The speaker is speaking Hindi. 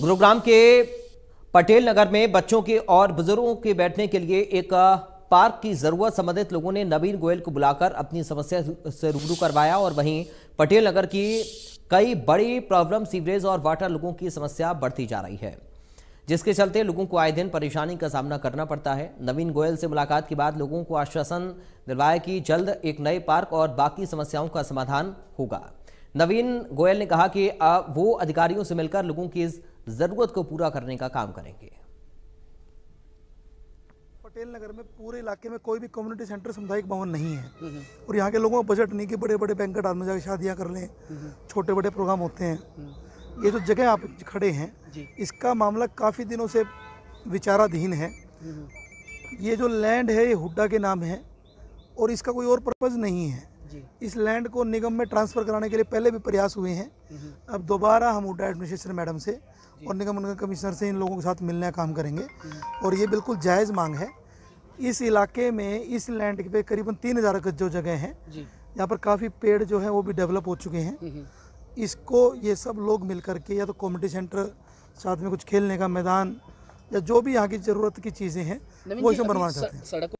गुरुग्राम के पटेल नगर में बच्चों के और बुजुर्गों के बैठने के लिए एक पार्क की जरूरत संबंधित लोगों ने नवीन गोयल को बुलाकर अपनी समस्या से रूबरू करवाया और वहीं पटेल नगर की कई बड़ी प्रॉब्लम सीवरेज और वाटर लोगों की समस्या बढ़ती जा रही है जिसके चलते लोगों को आए दिन परेशानी का सामना करना पड़ता है नवीन गोयल से मुलाकात के बाद लोगों को आश्वासन दिलवाया कि जल्द एक नए पार्क और बाकी समस्याओं का समाधान होगा नवीन गोयल ने कहा कि वो अधिकारियों से मिलकर लोगों की ज़रूरत को पूरा करने का काम करेंगे पटेल नगर में पूरे इलाके में कोई भी कम्युनिटी सेंटर सामुदायिक भवन नहीं है हम्म, हम्म। और यहाँ के लोगों का बजट नहीं कि बड़े बड़े बैंक आदमी जाकर शादियाँ कर लें छोटे बड़े प्रोग्राम होते हैं हम्म। ये जो जगह आप खड़े हैं इसका मामला काफ़ी दिनों से विचाराधीन है ये जो लैंड है ये हुड्डा के नाम है और इसका कोई और पर्पज़ नहीं है इस लैंड को निगम में ट्रांसफ़र कराने के लिए पहले भी प्रयास हुए हैं हम्म। अब दोबारा हम हुडा एडमिनिस्ट्रेशन मैडम से और निगम कमिश्नर से इन लोगों के साथ मिलने का काम करेंगे हम्म। और ये बिल्कुल जायज़ मांग है इस इलाके में इस लैंड पे करीबन तीन हज़ार जो जगह हैं यहाँ पर काफ़ी पेड़ जो हैं वो भी डेवलप हो चुके हैं हम्म, इसको ये सब लोग मिल के या तो कॉमेडी सेंटर साथ में कुछ खेलने का मैदान या जो भी यहाँ की ज़रूरत की चीज़ें हैं वो इसमें बनवाना चाहते हैं